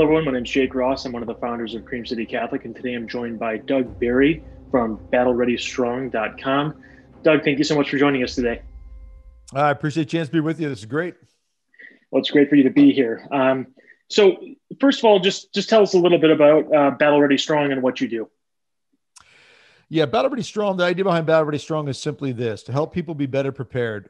Hello, everyone. My name is Jake Ross. I'm one of the founders of Cream City Catholic, and today I'm joined by Doug Berry from BattleReadyStrong.com. Doug, thank you so much for joining us today. I appreciate the chance to be with you. This is great. Well, it's great for you to be here. Um, so, first of all, just just tell us a little bit about uh, Battle Ready Strong and what you do. Yeah, Battle Ready Strong. The idea behind Battle Ready Strong is simply this: to help people be better prepared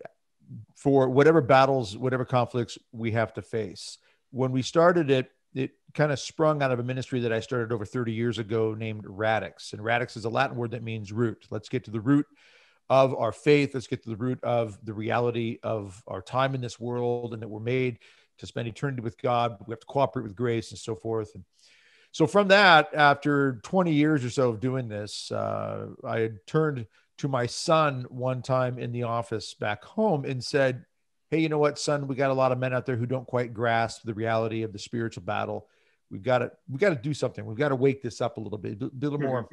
for whatever battles, whatever conflicts we have to face. When we started it, it kind of sprung out of a ministry that I started over 30 years ago named Radix. And Radix is a Latin word that means root. Let's get to the root of our faith. Let's get to the root of the reality of our time in this world and that we're made to spend eternity with God. We have to cooperate with grace and so forth. And so, from that, after 20 years or so of doing this, uh, I had turned to my son one time in the office back home and said, hey, you know what, son, we got a lot of men out there who don't quite grasp the reality of the spiritual battle. We've got to we've got to do something. We've got to wake this up a little bit, Be a little more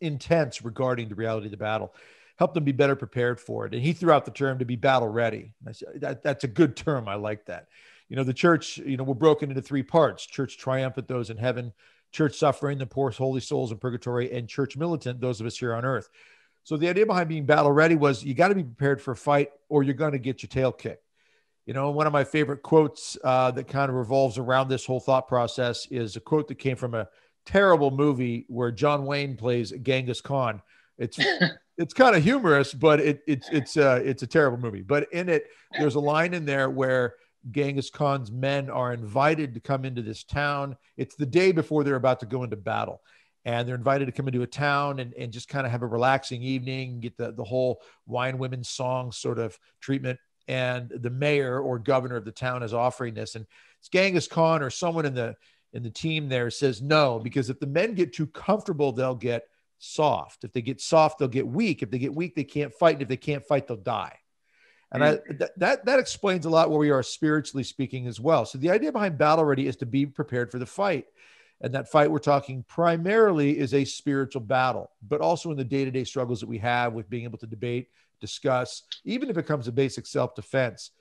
intense regarding the reality of the battle. Help them be better prepared for it. And he threw out the term to be battle ready. Said, that, that's a good term. I like that. You know, the church, you know, we're broken into three parts church triumphant, those in heaven, church suffering, the poor holy souls in purgatory, and church militant, those of us here on earth. So the idea behind being battle ready was you got to be prepared for a fight or you're going to get your tail kicked. You know, one of my favorite quotes uh, that kind of revolves around this whole thought process is a quote that came from a terrible movie where John Wayne plays Genghis Khan. It's it's kind of humorous, but it, it's it's uh, it's a terrible movie. But in it, there's a line in there where Genghis Khan's men are invited to come into this town. It's the day before they're about to go into battle and they're invited to come into a town and, and just kind of have a relaxing evening, get the, the whole wine women song sort of treatment. And the mayor or governor of the town is offering this. And it's Genghis Khan or someone in the in the team there says no, because if the men get too comfortable, they'll get soft. If they get soft, they'll get weak. If they get weak, they can't fight. And if they can't fight, they'll die. And I, mm. th- that that explains a lot where we are spiritually speaking as well. So the idea behind battle ready is to be prepared for the fight. And that fight we're talking primarily is a spiritual battle, but also in the day to day struggles that we have with being able to debate, discuss, even if it comes to basic self defense.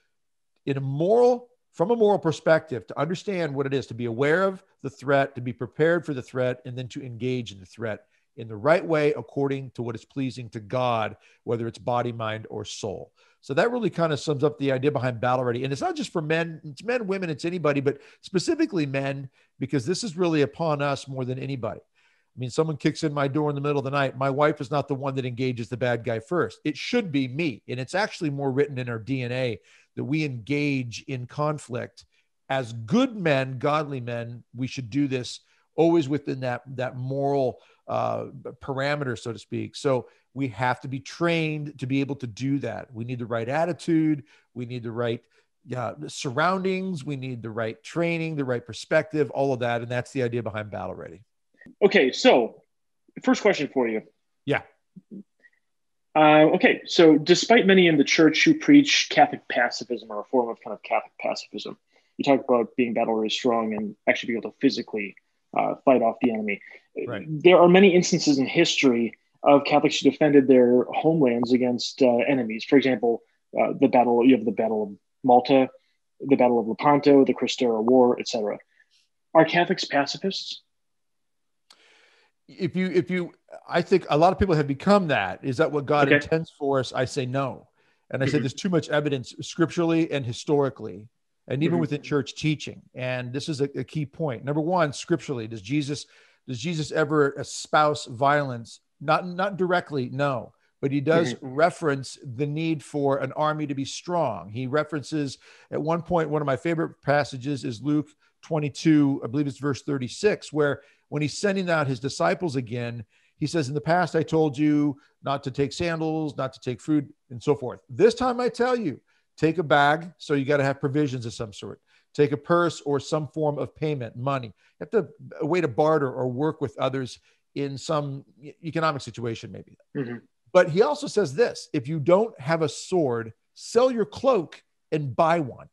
In a moral, from a moral perspective, to understand what it is, to be aware of the threat, to be prepared for the threat, and then to engage in the threat in the right way according to what is pleasing to God, whether it's body, mind, or soul. So that really kind of sums up the idea behind battle ready. And it's not just for men, it's men, women, it's anybody, but specifically men, because this is really upon us more than anybody. I mean, someone kicks in my door in the middle of the night. My wife is not the one that engages the bad guy first. It should be me. And it's actually more written in our DNA that we engage in conflict as good men, godly men. We should do this always within that, that moral uh, parameter, so to speak. So we have to be trained to be able to do that. We need the right attitude. We need the right uh, surroundings. We need the right training, the right perspective, all of that. And that's the idea behind Battle Ready. Okay. So, first question for you. Yeah. Uh, okay. So, despite many in the church who preach Catholic pacifism or a form of kind of Catholic pacifism, you talk about being battle ready strong and actually be able to physically uh, fight off the enemy. Right. There are many instances in history of Catholics who defended their homelands against uh, enemies. For example, uh, the battle you have the Battle of Malta, the Battle of Lepanto, the Cristera War, etc. Are Catholics pacifists? If you, if you, I think a lot of people have become that. Is that what God okay. intends for us? I say no, and I mm-hmm. say there's too much evidence scripturally and historically, and even mm-hmm. within church teaching. And this is a, a key point. Number one, scripturally, does Jesus does Jesus ever espouse violence not not directly, no, but he does mm-hmm. reference the need for an army to be strong. He references at one point one of my favorite passages is Luke 22, I believe it's verse 36, where when he's sending out his disciples again, he says, In the past, I told you not to take sandals, not to take food, and so forth. This time, I tell you, take a bag. So you got to have provisions of some sort. Take a purse or some form of payment, money. You have to a way to barter or work with others in some economic situation, maybe. Mm-hmm. But he also says this if you don't have a sword, sell your cloak and buy one.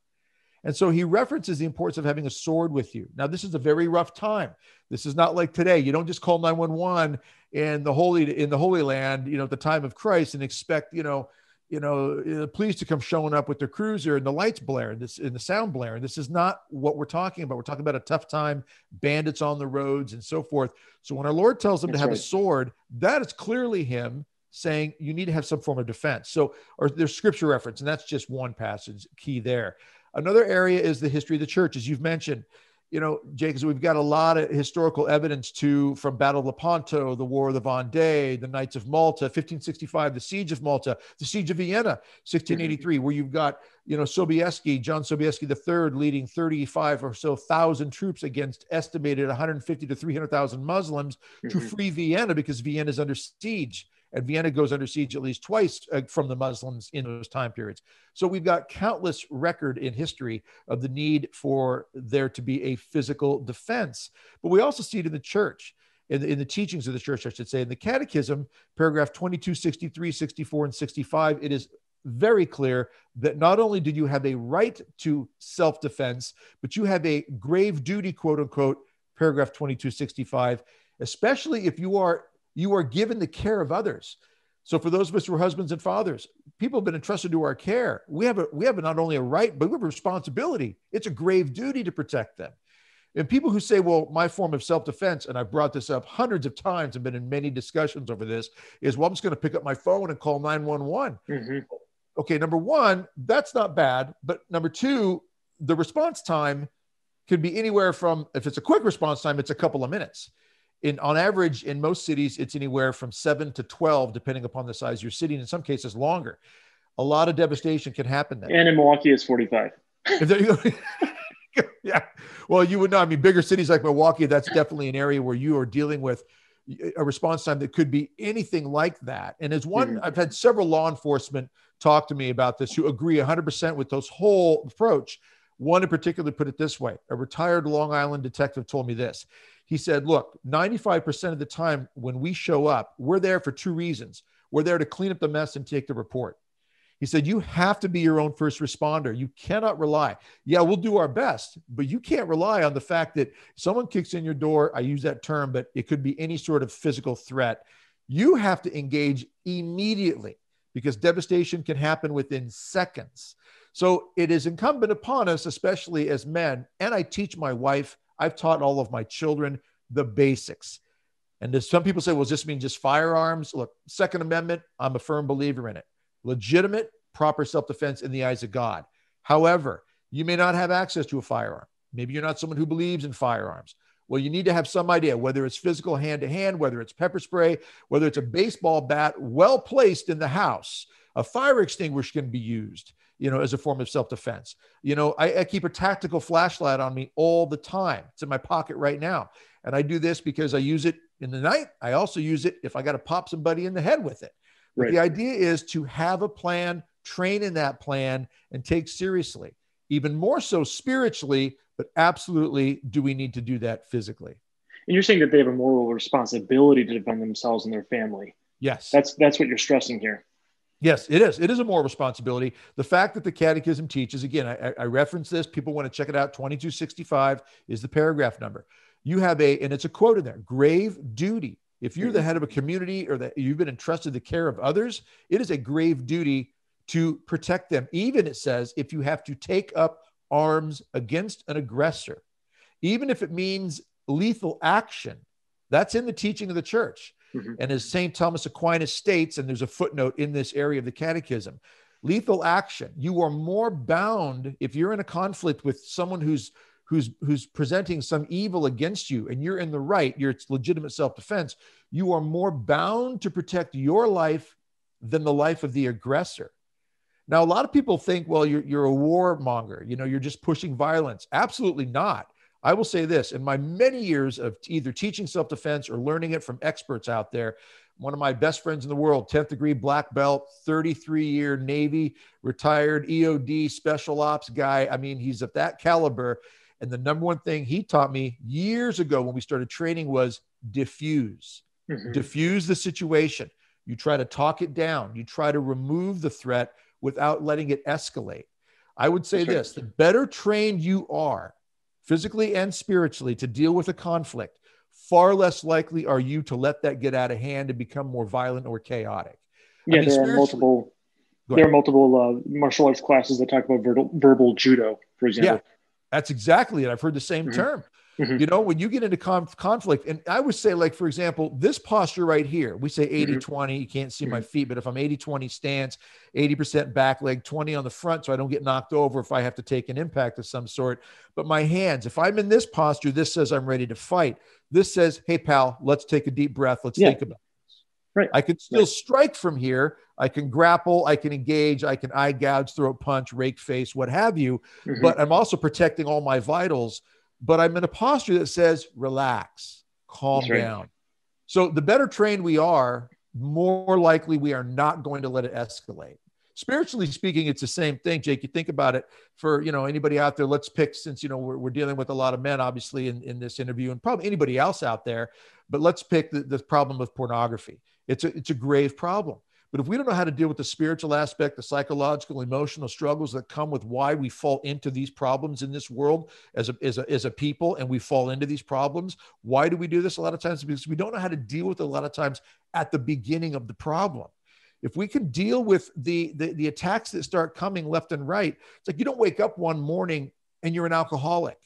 And so he references the importance of having a sword with you. Now, this is a very rough time. This is not like today. You don't just call 911 in the holy in the Holy Land, you know, at the time of Christ and expect, you know, you know, uh, pleased to come showing up with their cruiser and the lights blaring, this and the sound blaring. This is not what we're talking about. We're talking about a tough time, bandits on the roads and so forth. So when our Lord tells them That's to have right. a sword, that is clearly him saying you need to have some form of defense. So, or there's scripture reference, and that's just one passage key there. Another area is the history of the church, as you've mentioned you know, Jake, we've got a lot of historical evidence to from Battle of Lepanto, the War of the Vendée, the Knights of Malta, 1565, the Siege of Malta, the Siege of Vienna, 1683, mm-hmm. where you've got, you know, Sobieski, John Sobieski III leading 35 or so thousand troops against estimated 150 to 300,000 Muslims mm-hmm. to free Vienna because Vienna is under siege and Vienna goes under siege at least twice uh, from the Muslims in those time periods. So we've got countless record in history of the need for there to be a physical defense. But we also see it in the church. In the, in the, teachings of the church, I should say, in the Catechism, paragraph 22, 63, 64, and 65, it is very clear that not only do you have a right to self defense, but you have a grave duty, quote unquote, paragraph 2265, especially if you are you are given the care of others. So for those of us who are husbands and fathers, people have been entrusted to our care. We have a, we have not only a right, but we have a responsibility. It's a grave duty to protect them. And people who say, well, my form of self defense, and I've brought this up hundreds of times and been in many discussions over this, is well, I'm just going to pick up my phone and call 911. Mm-hmm. Okay, number one, that's not bad. But number two, the response time can be anywhere from, if it's a quick response time, it's a couple of minutes in on average in most cities it's anywhere from 7 to 12 depending upon the size of your city and in some cases longer a lot of devastation can happen then and in milwaukee it's 45 yeah well you would not. i mean bigger cities like milwaukee that's definitely an area where you are dealing with a response time that could be anything like that and as one mm-hmm. i've had several law enforcement talk to me about this who agree 100% with this whole approach one in particular put it this way a retired long island detective told me this he said, look, 95% of the time when we show up, we're there for two reasons. We're there to clean up the mess and take the report. He said, You have to be your own first responder. You cannot rely. Yeah, we'll do our best, but you can't rely on the fact that someone kicks in your door. I use that term, but it could be any sort of physical threat. You have to engage immediately because devastation can happen within seconds. So it is incumbent upon us, especially as men, and I teach my wife I've taught all of my children the basics. And some people say, well, does this mean just firearms? Look, Second Amendment, I'm a firm believer in it. Legitimate, proper self defense in the eyes of God. However, you may not have access to a firearm. Maybe you're not someone who believes in firearms. Well, you need to have some idea whether it's physical hand to hand, whether it's pepper spray, whether it's a baseball bat well placed in the house. A fire extinguisher can be used you know, as a form of self defense. You know, I, I, keep a tactical flashlight on me all the time. It's in my pocket right now. And I do this because I use it in the night. I also use it if I got to pop somebody in the head with it. Right. The idea is to have a plan, train in that plan, and take seriously. Even more so spiritually, but absolutely do we need to do that physically. And you're saying that they have a moral responsibility to defend themselves and their family. Yes. That's that's what you're stressing here. Yes, it is. It is a moral responsibility. The fact that the catechism teaches, again, I, I reference this, people want to check it out. 2265 is the paragraph number. You have a, and it's a quote in there grave duty. If you're the mm-hmm. head of a community or that you've been entrusted the care of others, it is a grave duty to protect them. Even, it says, if you have to take up arms against an aggressor, even if it means lethal action, that's in the teaching of the church. Mm-hmm. And as St. Thomas Aquinas states, and there's a footnote in this area of the catechism, lethal action. You are more bound if you're in a conflict with someone who's who's who's presenting some evil against you and you're in the right, You're it's legitimate self-defense, you are more bound to protect your life than the life of the aggressor. Now, a lot of people think, well, you're, you're a warmonger, you know, you're just pushing violence. Absolutely not. I will say this in my many years of either teaching self defense or learning it from experts out there, one of my best friends in the world, 10th degree black belt, 33 year Navy, retired EOD special ops guy. I mean, he's of that caliber. And the number one thing he taught me years ago when we started training was diffuse, mm-hmm. diffuse the situation. You try to talk it down, you try to remove the threat without letting it escalate. I would say sure. this the better trained you are, physically and spiritually, to deal with a conflict, far less likely are you to let that get out of hand and become more violent or chaotic. Yeah, I mean, there are multiple. There are multiple uh, martial arts classes that talk about verbal, verbal judo, for example. Yeah, that's exactly it. I've heard the same mm-hmm. term. Mm-hmm. You know, when you get into conf- conflict, and I would say, like, for example, this posture right here, we say mm-hmm. 80 mm-hmm. 20, you can't see mm-hmm. my feet, but if I'm 80 20 stance, 80% back leg, 20 on the front, so I don't get knocked over if I have to take an impact of some sort. But my hands, if I'm in this posture, this says I'm ready to fight. This says, hey, pal, let's take a deep breath. Let's yeah. think about this. Right. I can still right. strike from here. I can grapple, I can engage, I can eye gouge, throat punch, rake face, what have you. Mm-hmm. But I'm also protecting all my vitals but I'm in a posture that says, relax, calm down. So the better trained we are, more likely we are not going to let it escalate. Spiritually speaking, it's the same thing, Jake. You think about it for you know anybody out there. Let's pick since you know we're, we're dealing with a lot of men, obviously, in, in this interview, and probably anybody else out there. But let's pick the, the problem of pornography. It's a it's a grave problem. But if we don't know how to deal with the spiritual aspect, the psychological, emotional struggles that come with why we fall into these problems in this world as a, as a, as a people and we fall into these problems, why do we do this a lot of times? Because we don't know how to deal with it a lot of times at the beginning of the problem if we can deal with the, the, the attacks that start coming left and right it's like you don't wake up one morning and you're an alcoholic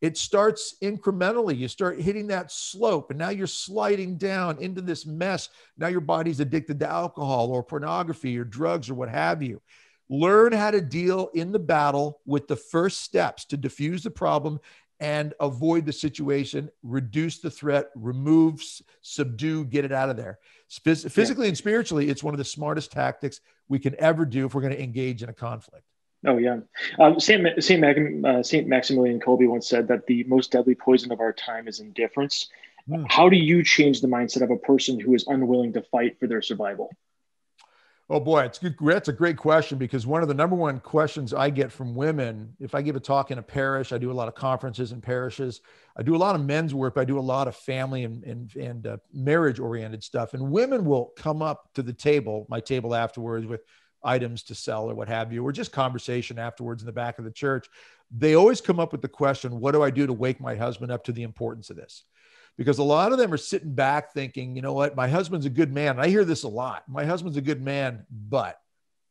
it starts incrementally. You start hitting that slope, and now you're sliding down into this mess. Now your body's addicted to alcohol or pornography or drugs or what have you. Learn how to deal in the battle with the first steps to diffuse the problem and avoid the situation, reduce the threat, remove, subdue, get it out of there. physically yeah. and spiritually, it's one of the smartest tactics we can ever do if we're going to engage in a conflict. Oh yeah, um, Saint Saint, Mag- uh, Saint Maximilian Colby once said that the most deadly poison of our time is indifference. Mm. How do you change the mindset of a person who is unwilling to fight for their survival? Oh boy, it's good. That's a great question because one of the number one questions I get from women, if I give a talk in a parish, I do a lot of conferences in parishes. I do a lot of men's work, but I do a lot of family and and, and uh, marriage oriented stuff. And women will come up to the table, my table afterwards, with items to sell or what have you, or just conversation afterwards in the back of the church, they always come up with the question, What do I do to wake my husband up to the importance of this? Because a lot of them are sitting back thinking, You know what? My husband's a good man. I hear this a lot. My husband's a good man, but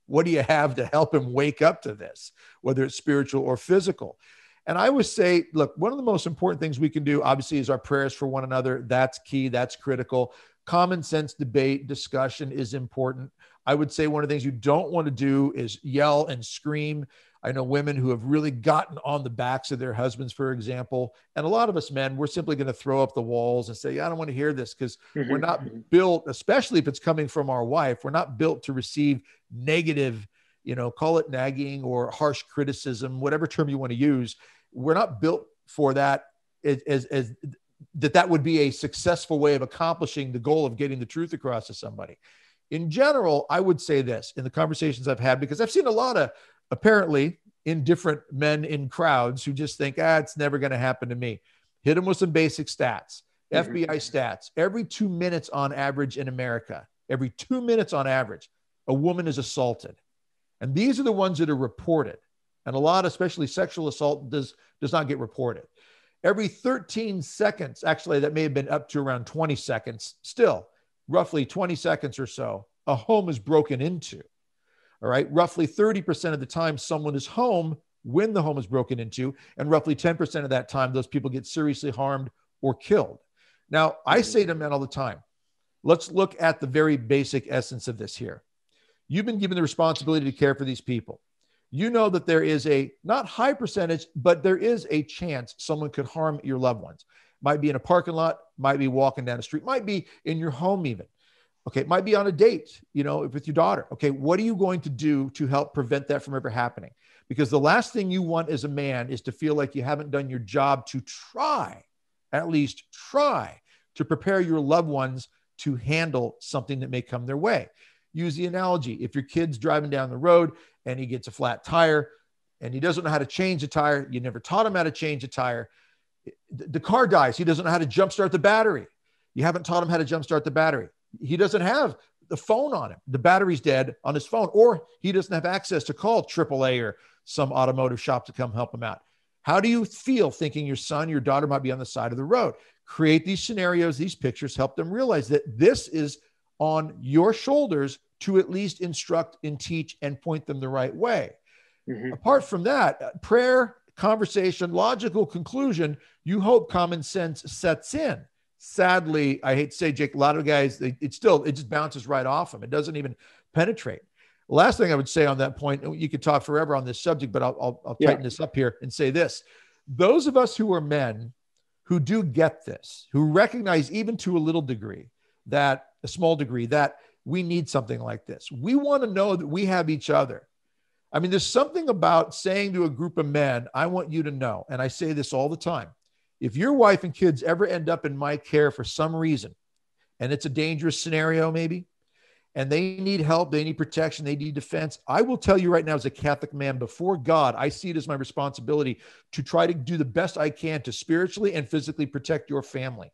what do you have to help him wake up to this, whether it's spiritual or physical? And I would say, look, one of the most important things we can do, obviously, is our prayers for one another. That's key. That's critical common sense debate discussion is important. I would say one of the things you don't want to do is yell and scream. I know women who have really gotten on the backs of their husbands, for example. And a lot of us men, we're simply going to throw up the walls and say, I don't want to hear this because mm-hmm. we're not mm-hmm. built, especially if it's coming from our wife, we're not built to receive negative, you know, call it nagging or harsh criticism, whatever term you want to use. We're not built for that as, as, as that that would be a successful way of accomplishing the goal of getting the truth across to somebody. In general, I would say this in the conversations I've had, because I've seen a lot of apparently indifferent men in crowds who just think, ah, it's never going to happen to me. Hit them with some basic stats, mm-hmm. FBI stats. Every two minutes on average in America, every two minutes on average, a woman is assaulted. And these are the ones that are reported. And a lot, especially sexual assault, does, does not get reported every 13 seconds, actually, that may have been up to around 20 seconds, still roughly 20 seconds or so, a home is broken into. All right. Roughly 30% of the time, someone is home when the home is broken into, and roughly 10% of that time, those people get seriously harmed or killed. Now, I say to men all the time, let's look at the very basic essence of this here. You've been given the responsibility to care for these people you know that there is a not high percentage, but there is a chance someone could harm your loved ones. Might be in a parking lot, might be walking down the street, might be in your home, even. Okay, it might be on a date, you know, with your daughter. Okay, what are you going to do to help prevent that from ever happening? Because the last thing you want as a man is to feel like you haven't done your job to try, at least try, to prepare your loved ones to handle something that may come their way use the analogy. If your kid's driving down the road and he gets a flat tire and he doesn't know how to change a tire, you never taught him how to change a tire. The car dies. He doesn't know how to jumpstart the battery. You haven't taught him how to jumpstart the battery. He doesn't have the phone on him. The battery's dead on his phone, or he doesn't have access to call AAA or some automotive shop to come help him out. How do you feel thinking your son, your daughter might be on the side of the road? Create these scenarios, these pictures, help them realize that this is on your shoulders to at least instruct and teach and point them the right way. Mm-hmm. Apart from that, uh, prayer, conversation, logical conclusion, you hope common sense sets in. Sadly, I hate to say, Jake, a lot of guys, it still, it just bounces right off them. It doesn't even penetrate. Last thing I would say on that point, you could talk forever on this subject, but I'll, I'll, I'll yeah. tighten this up here and say this. Those of us who are men who do get this, who recognize even to a little degree that a small degree that we need something like this. We want to know that we have each other. I mean, there's something about saying to a group of men, I want you to know, and I say this all the time if your wife and kids ever end up in my care for some reason, and it's a dangerous scenario, maybe, and they need help, they need protection, they need defense, I will tell you right now, as a Catholic man, before God, I see it as my responsibility to try to do the best I can to spiritually and physically protect your family.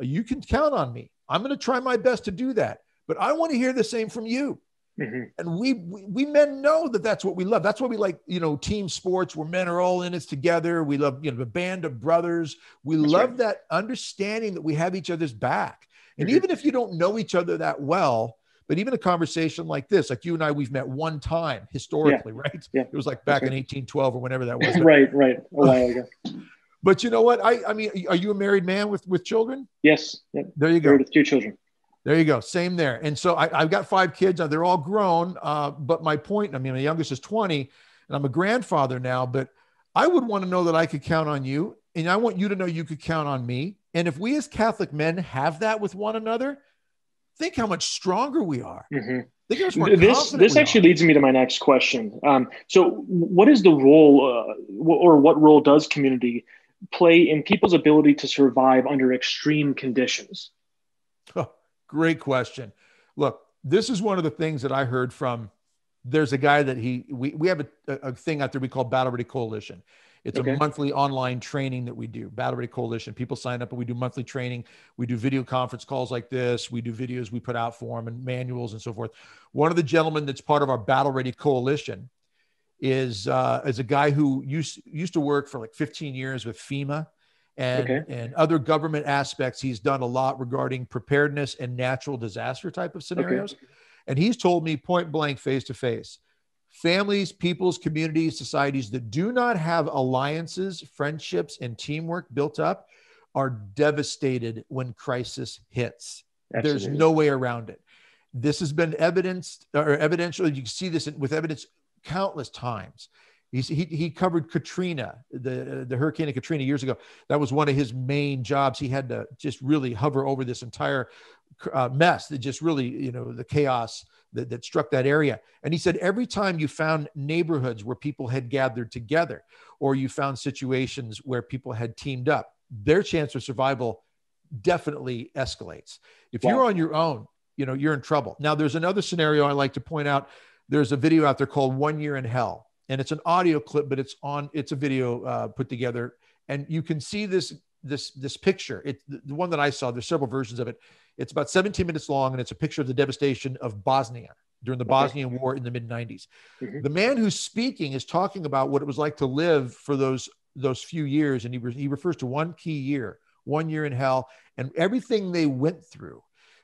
You can count on me. I'm going to try my best to do that, but I want to hear the same from you. Mm-hmm. And we, we, we men know that that's what we love. That's why we like you know team sports where men are all in it together. We love you know the band of brothers. We that's love right. that understanding that we have each other's back. And mm-hmm. even if you don't know each other that well, but even a conversation like this, like you and I, we've met one time historically, yeah. right? Yeah. It was like back in 1812 or whenever that was. right, right, a while ago. But you know what? I I mean, are you a married man with with children? Yes. Yep. There you go. Married with two children. There you go. Same there. And so I, have got five kids. They're all grown. Uh, but my point, I mean, my youngest is 20 and I'm a grandfather now, but I would want to know that I could count on you. And I want you to know you could count on me. And if we as Catholic men have that with one another, think how much stronger we are. Mm-hmm. This this actually are. leads me to my next question. Um, so, what is the role, uh, or what role does community play in people's ability to survive under extreme conditions? Oh, great question. Look, this is one of the things that I heard from. There's a guy that he we we have a, a thing out there we call Battle Ready Coalition. It's okay. a monthly online training that we do. Battle Ready Coalition. People sign up and we do monthly training. We do video conference calls like this. We do videos we put out for them and manuals and so forth. One of the gentlemen that's part of our Battle Ready Coalition is uh, is a guy who used used to work for like 15 years with FEMA and okay. and other government aspects. He's done a lot regarding preparedness and natural disaster type of scenarios. Okay. And he's told me point blank, face to face, families, peoples, communities, societies that do not have alliances, friendships, and teamwork built up are devastated when crisis hits. Absolutely. There's no way around it. This has been evidenced or evidential. You can see this with evidence countless times. He's, he, he covered Katrina, the, the hurricane of Katrina years ago. That was one of his main jobs. He had to just really hover over this entire uh, mess that just really, you know, the chaos that, that struck that area. And he said, every time you found neighborhoods where people had gathered together or you found situations where people had teamed up, their chance of survival definitely escalates. If yeah. you're on your own, you know, you're in trouble. Now, there's another scenario I like to point out there's a video out there called One Year in Hell. And it's an audio clip, but it's on, it's a video uh, put together. And you can see this, this, this picture. It, the one that I saw, there's several versions of it. It's about 17 minutes long, and it's a picture of the devastation of Bosnia during the Bosnian okay. War in the mid 90s. Mm-hmm. The man who's speaking is talking about what it was like to live for those those few years, and he re- he refers to one key year, one year in hell, and everything they went through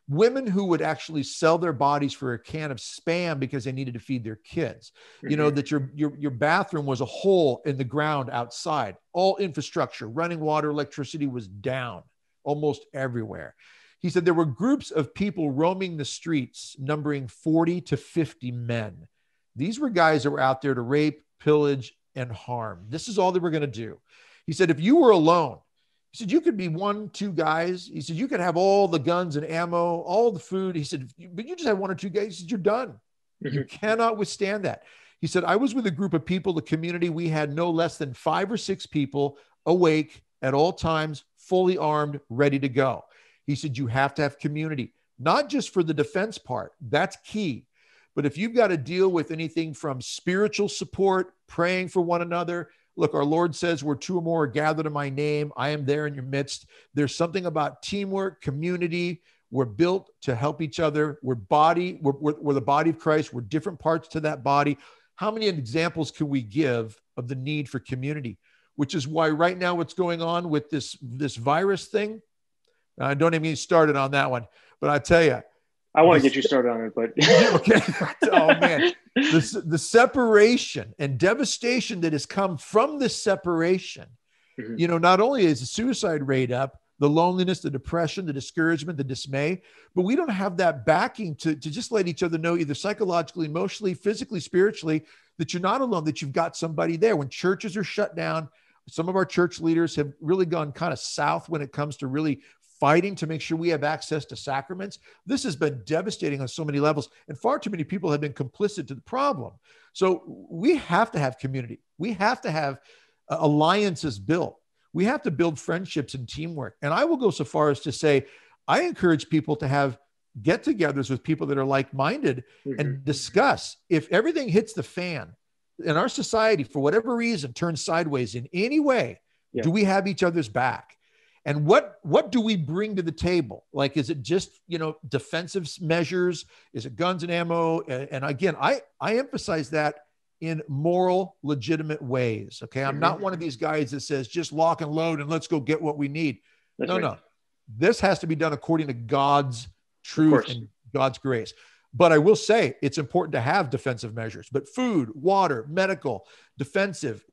women who would actually sell their bodies for a can of spam because they needed to feed their kids mm-hmm. you know mm-hmm. that your, your your bathroom was a hole in the ground outside all infrastructure running water electricity was down almost everywhere he said there were groups of people roaming the streets numbering 40 to 50 men these were guys that were out there to rape pillage and harm this is all they were going to do he said if you were alone he said, You could be one, two guys. He said, You could have all the guns and ammo, all the food. He said, But you just have one or two guys. He said, You're done. Mm-hmm. You cannot withstand that. He said, I was with a group of people, the community. We had no less than five or six people awake at all times, fully armed, ready to go. He said, You have to have community, not just for the defense part. That's key. But if you've got to deal with anything from spiritual support, praying for one another, Look, our Lord says, Where two or more are gathered in my name, I am there in your midst. There's something about teamwork, community. We're built to help each other. We're body, we're, we're, we're the body of Christ. We're different parts to that body. How many examples can we give of the need for community? Which is why right now what's going on with this this virus thing, I don't even get started on that one. But I tell you, I want to get you started on it, but okay. oh man, the, the separation and devastation that has come from this separation. Mm-hmm. You know, not only is the suicide rate up, the loneliness, the depression, the discouragement, the dismay, but we don't have that backing to, to just let each other know, either psychologically, emotionally, physically, spiritually, that you're not alone, that you've got somebody there. When churches are shut down, some of our church leaders have really gone kind of south when it comes to really fighting to make sure we have access to sacraments. This has been devastating on so many levels, and far too many people have been complicit to the problem. So we have to have community. We have to have uh, alliances built. We have to build friendships and teamwork. And I will go so far as to say, I encourage people to have get togethers with people that are like minded mm-hmm. and discuss if everything hits the fan in our society, for whatever reason, turns sideways in any way, yeah. do we have each other's back? and what what do we bring to the table like is it just you know defensive measures is it guns and ammo and, and again i i emphasize that in moral legitimate ways okay i'm not mm-hmm. one of these guys that says just lock and load and let's go get what we need That's no right. no this has to be done according to god's truth and god's grace but I will say it's important to have defensive measures, but food, water, medical, defensive,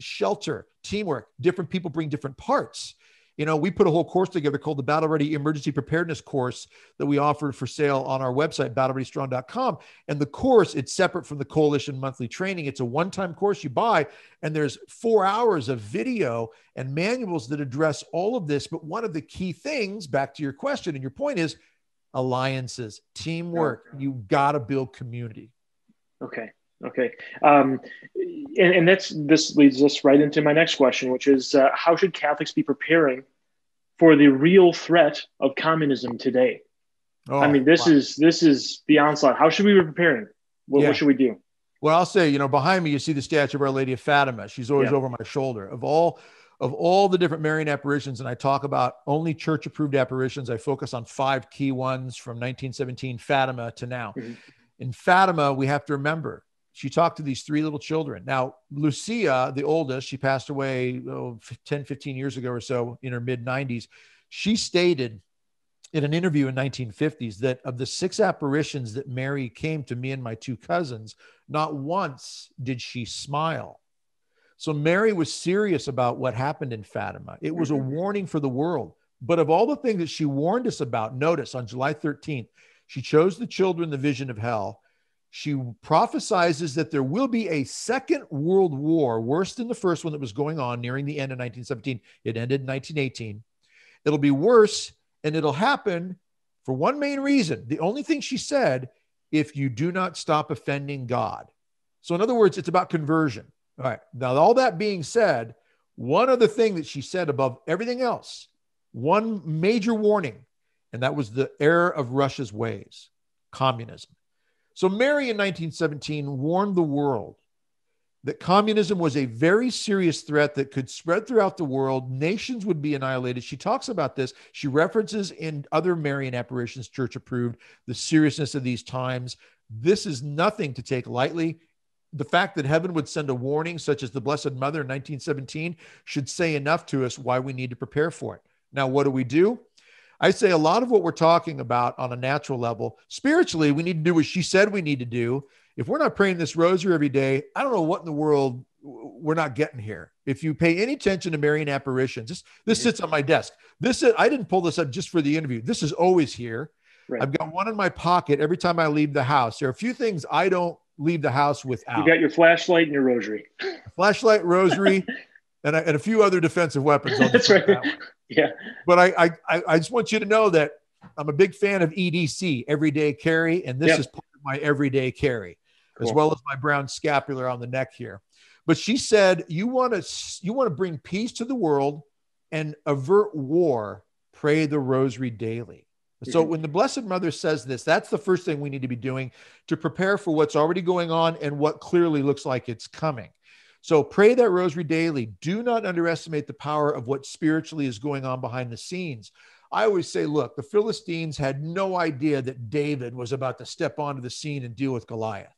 shelter, teamwork, different people bring different parts you know, we put a whole course together called the Battle Ready Emergency Preparedness Course that we offered for sale on our website, battlereadystrong.com. And the course, it's separate from the Coalition Monthly Training. It's a one time course you buy, and there's four hours of video and manuals that address all of this. But one of the key things, back to your question and your point, is alliances, teamwork. you got to build community. Okay. Okay, um, and, and that's this leads us right into my next question, which is uh, how should Catholics be preparing for the real threat of communism today? Oh, I mean, this wow. is this is the onslaught. How should we be preparing? What, yeah. what, should we do? Well, I'll say, you know, behind me you see the statue of Our Lady of Fatima. She's always yeah. over my shoulder. Of all of all the different Marian apparitions, and I talk about only church approved apparitions, I focus on five key ones from 1917 Fatima to now. Mm-hmm. In Fatima, we have to remember she talked to these three little children. Now, Lucia, the oldest, she passed away oh, 10, 15 years ago or so in her mid 90s. She stated in an interview in 1950s that of the six apparitions that Mary came to me and my two cousins, not once did she smile. So Mary was serious about what happened in Fatima. It was a mm-hmm. warning for the world. But of all the things that she warned us about, notice on July 13th, she chose the children the vision of hell she prophesizes that there will be a second world war worse than the first one that was going on nearing the end of 1917 it ended in 1918 it'll be worse and it'll happen for one main reason the only thing she said if you do not stop offending god so in other words it's about conversion all right now all that being said one other thing that she said above everything else one major warning and that was the error of russia's ways communism so, Mary in 1917 warned the world that communism was a very serious threat that could spread throughout the world. Nations would be annihilated. She talks about this. She references in other Marian apparitions, church approved, the seriousness of these times. This is nothing to take lightly. The fact that heaven would send a warning, such as the Blessed Mother in 1917, should say enough to us why we need to prepare for it. Now, what do we do? I say a lot of what we're talking about on a natural level, spiritually, we need to do what she said we need to do. If we're not praying this rosary every day, I don't know what in the world we're not getting here. If you pay any attention to Marian apparitions, this this sits on my desk. This is, I didn't pull this up just for the interview. This is always here. Right. I've got one in my pocket every time I leave the house. There are a few things I don't leave the house without. You got your flashlight and your rosary. Flashlight, rosary, and, a, and a few other defensive weapons. That's right. That yeah. But I, I, I just want you to know that I'm a big fan of EDC, Everyday Carry, and this yep. is part of my Everyday Carry, cool. as well as my brown scapular on the neck here. But she said, "You want to, you want to bring peace to the world and avert war. Pray the Rosary daily." So mm-hmm. when the Blessed Mother says this, that's the first thing we need to be doing to prepare for what's already going on and what clearly looks like it's coming. So pray that rosary daily. Do not underestimate the power of what spiritually is going on behind the scenes. I always say, look, the Philistines had no idea that David was about to step onto the scene and deal with Goliath.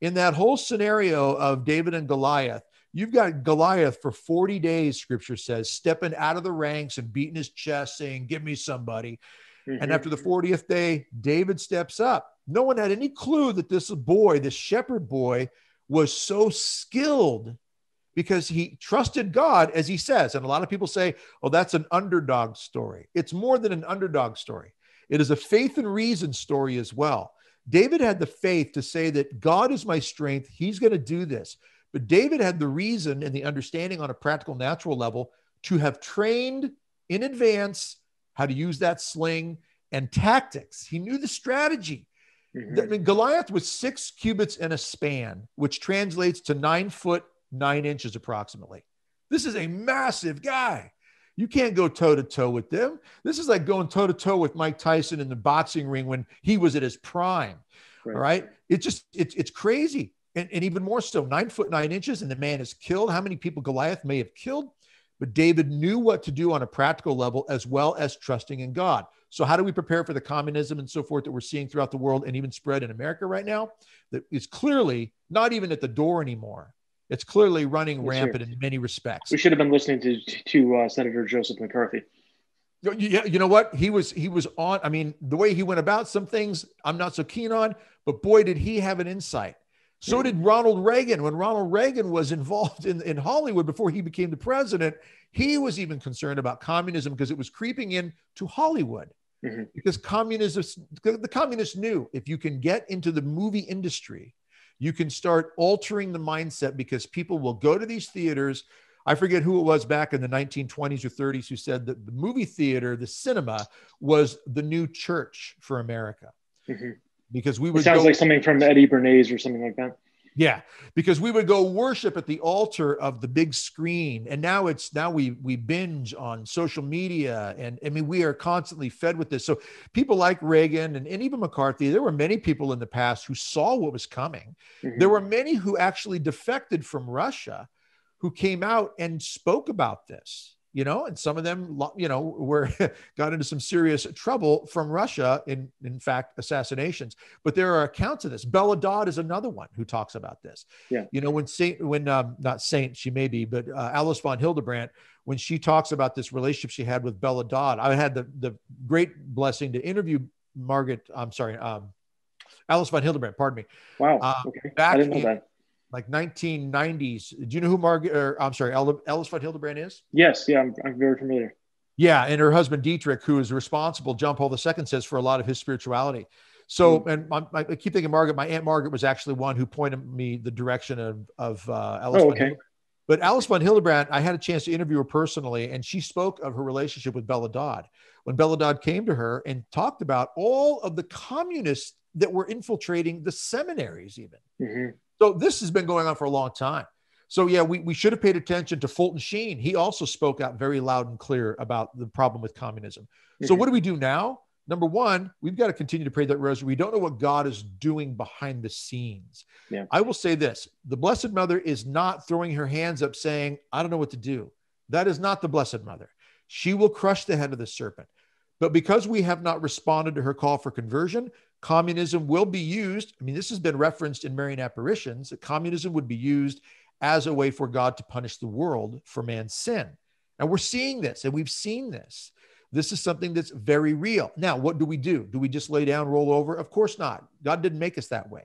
In that whole scenario of David and Goliath, you've got Goliath for 40 days, scripture says, stepping out of the ranks and beating his chest, saying, Give me somebody. Mm-hmm. And after the 40th day, David steps up. No one had any clue that this boy, this shepherd boy, was so skilled because he trusted God, as he says. And a lot of people say, oh, that's an underdog story. It's more than an underdog story, it is a faith and reason story as well. David had the faith to say that God is my strength, he's going to do this. But David had the reason and the understanding on a practical, natural level to have trained in advance how to use that sling and tactics. He knew the strategy. Mm-hmm. I mean, Goliath was six cubits and a span, which translates to nine foot nine inches approximately. This is a massive guy. You can't go toe to toe with them. This is like going toe to toe with Mike Tyson in the boxing ring when he was at his prime. Right. All right. It just, it's, it's crazy. And, and even more so, nine foot nine inches, and the man is killed. How many people Goliath may have killed? But David knew what to do on a practical level as well as trusting in God. So, how do we prepare for the communism and so forth that we're seeing throughout the world and even spread in America right now? That is clearly not even at the door anymore. It's clearly running yes, rampant sir. in many respects. We should have been listening to to uh, Senator Joseph McCarthy. Yeah, you know what? He was he was on. I mean, the way he went about some things, I'm not so keen on. But boy, did he have an insight so did Ronald Reagan. When Ronald Reagan was involved in, in Hollywood before he became the president, he was even concerned about communism because it was creeping in to Hollywood. Mm-hmm. Because communism, the communists knew if you can get into the movie industry, you can start altering the mindset because people will go to these theaters. I forget who it was back in the 1920s or 30s who said that the movie theater, the cinema, was the new church for America. Mm-hmm because we would. It sounds go, like something from Eddie Bernays or something like that. Yeah, because we would go worship at the altar of the big screen, and now it's now we we binge on social media, and I mean we are constantly fed with this. So people like Reagan and, and even McCarthy, there were many people in the past who saw what was coming. Mm-hmm. There were many who actually defected from Russia, who came out and spoke about this you know, and some of them, you know, were got into some serious trouble from Russia in, in fact, assassinations. But there are accounts of this. Bella Dodd is another one who talks about this. Yeah. You know, when Saint, when um, not Saint, she may be, but uh, Alice von Hildebrandt, when she talks about this relationship she had with Bella Dodd, I had the the great blessing to interview Margaret. I'm sorry, um, Alice von Hildebrandt. Pardon me. Wow. Uh, okay. Back I didn't know in, that like 1990s. Do you know who Margaret, or I'm sorry, Ellis von Hildebrand is? Yes. Yeah. I'm, I'm very familiar. Yeah. And her husband, Dietrich, who is responsible, John Paul II says, for a lot of his spirituality. So, hmm. and I keep thinking Margaret, my Aunt Margaret was actually one who pointed me the direction of, of uh, Alice. Oh, okay. But Alice von Hildebrand, I had a chance to interview her personally, and she spoke of her relationship with Bella Dodd. When Bella Dodd came to her and talked about all of the communists that were infiltrating the seminaries, even. Mm-hmm. So this has been going on for a long time. So yeah, we, we should have paid attention to Fulton Sheen. He also spoke out very loud and clear about the problem with communism. Mm-hmm. So what do we do now? Number one, we've got to continue to pray that rosary. We don't know what God is doing behind the scenes. Yeah. I will say this the Blessed Mother is not throwing her hands up saying, I don't know what to do. That is not the Blessed Mother. She will crush the head of the serpent. But because we have not responded to her call for conversion, communism will be used. I mean, this has been referenced in Marian apparitions that communism would be used as a way for God to punish the world for man's sin. And we're seeing this, and we've seen this. This is something that's very real. Now, what do we do? Do we just lay down, roll over? Of course not. God didn't make us that way.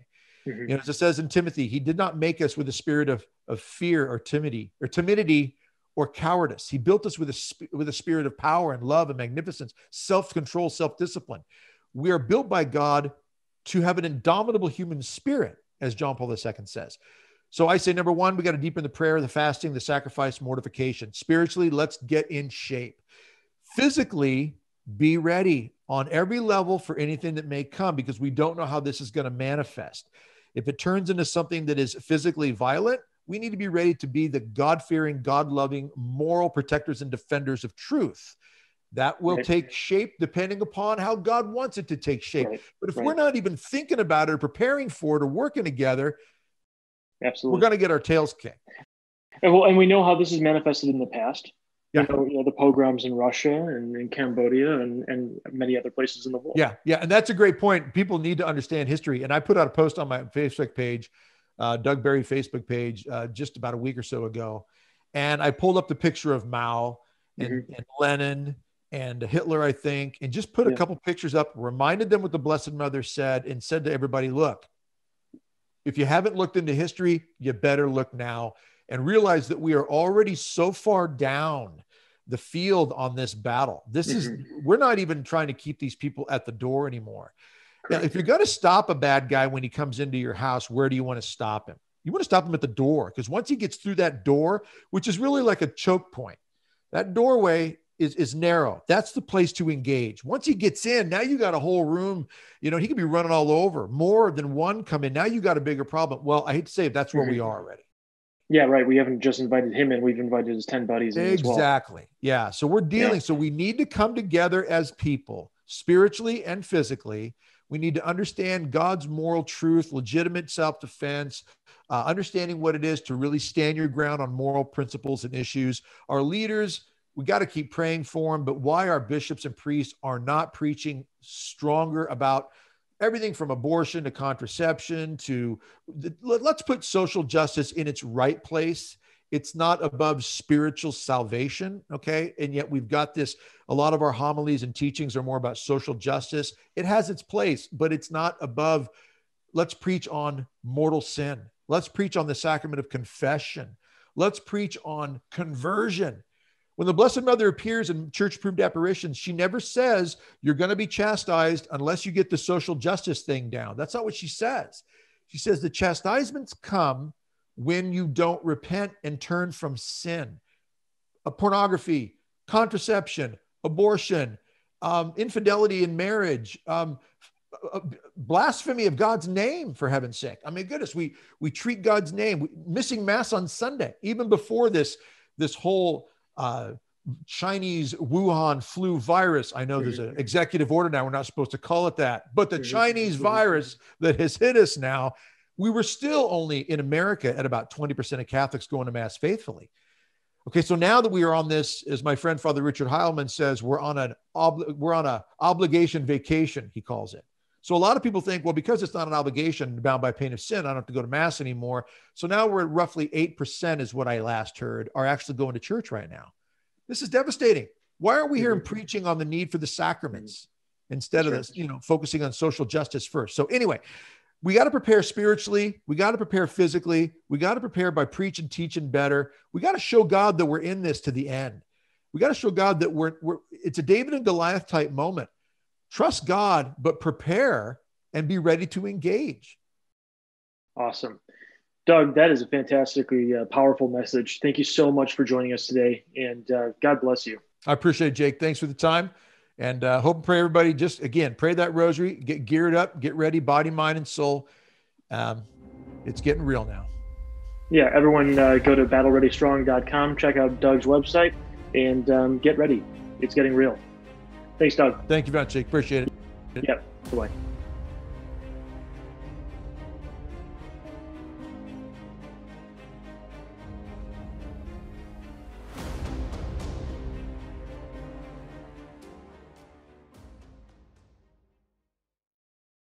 Mm-hmm. You know, as it says in Timothy, He did not make us with a spirit of, of fear or timidity or timidity or cowardice. He built us with a with a spirit of power and love and magnificence, self control, self discipline we are built by God to have an indomitable human spirit, as John Paul II says. So I say, number one, we got to deepen the prayer, the fasting, the sacrifice, mortification. Spiritually, let's get in shape. Physically, be ready on every level for anything that may come because we don't know how this is going to manifest. If it turns into something that is physically violent, we need to be ready to be the God fearing, God loving, moral protectors and defenders of truth. That will right. take shape depending upon how God wants it to take shape. Right. But if right. we're not even thinking about it or preparing for it or working together, Absolutely. we're going to get our tails kicked. And, well, and we know how this is manifested in the past. Yeah. You know, you know, the pogroms in Russia and in Cambodia and, and many other places in the world. Yeah, yeah, and that's a great point. People need to understand history. And I put out a post on my Facebook page, uh, Doug Berry Facebook page, uh, just about a week or so ago, and I pulled up the picture of Mao and, mm-hmm. and Lenin and Hitler, I think, and just put yeah. a couple pictures up, reminded them what the Blessed Mother said, and said to everybody, look, if you haven't looked into history, you better look now and realize that we are already so far down the field on this battle. This is, mm-hmm. we're not even trying to keep these people at the door anymore. Now, if you're going to stop a bad guy when he comes into your house, where do you want to stop him? You want to stop him at the door because once he gets through that door, which is really like a choke point, that doorway is is narrow. That's the place to engage. Once he gets in, now you got a whole room. You know, he could be running all over. More than one come in. Now you got a bigger problem. Well, I hate to say it, that's where mm-hmm. we are already. Yeah, right. We haven't just invited him in. We've invited his 10 buddies Exactly. Well. Yeah. So we're dealing. Yeah. So we need to come together as people, spiritually and physically. We need to understand God's moral truth, legitimate self defense, uh, understanding what it is to really stand your ground on moral principles and issues. Our leaders, we got to keep praying for them, but why our bishops and priests are not preaching stronger about everything from abortion to contraception to let's put social justice in its right place. It's not above spiritual salvation, okay? And yet we've got this a lot of our homilies and teachings are more about social justice. It has its place, but it's not above let's preach on mortal sin. Let's preach on the sacrament of confession. Let's preach on conversion when the Blessed Mother appears in church proved apparitions, she never says, You're going to be chastised unless you get the social justice thing down. That's not what she says. She says, The chastisements come when you don't repent and turn from sin. A pornography, contraception, abortion, um, infidelity in marriage, um, blasphemy of God's name, for heaven's sake. I mean, goodness, we we treat God's name, we, missing mass on Sunday, even before this this whole uh, Chinese Wuhan flu virus. I know there's an executive order now. We're not supposed to call it that. But the Chinese virus that has hit us now, we were still only in America at about 20% of Catholics going to Mass faithfully. Okay, so now that we are on this, as my friend Father Richard Heilman says, we're on an obli- we're on a obligation vacation. He calls it. So a lot of people think, well, because it's not an obligation bound by pain of sin, I don't have to go to mass anymore. So now we're at roughly 8% is what I last heard are actually going to church right now. This is devastating. Why aren't we here mm-hmm. and preaching on the need for the sacraments mm-hmm. instead of this, you know, focusing on social justice first? So anyway, we got to prepare spiritually. We got to prepare physically. We got to prepare by preaching, teaching better. We got to show God that we're in this to the end. We got to show God that we're, we're it's a David and Goliath type moment. Trust God, but prepare and be ready to engage. Awesome. Doug, that is a fantastically uh, powerful message. Thank you so much for joining us today, and uh, God bless you. I appreciate it, Jake. Thanks for the time, and uh, hope and pray everybody. Just again, pray that rosary, get geared up, get ready, body, mind, and soul. Um, it's getting real now. Yeah, everyone, uh, go to battlereadystrong.com, check out Doug's website, and um, get ready. It's getting real. Thanks, Doug. Thank you, Matt Jake. Appreciate it. Yep. Bye bye.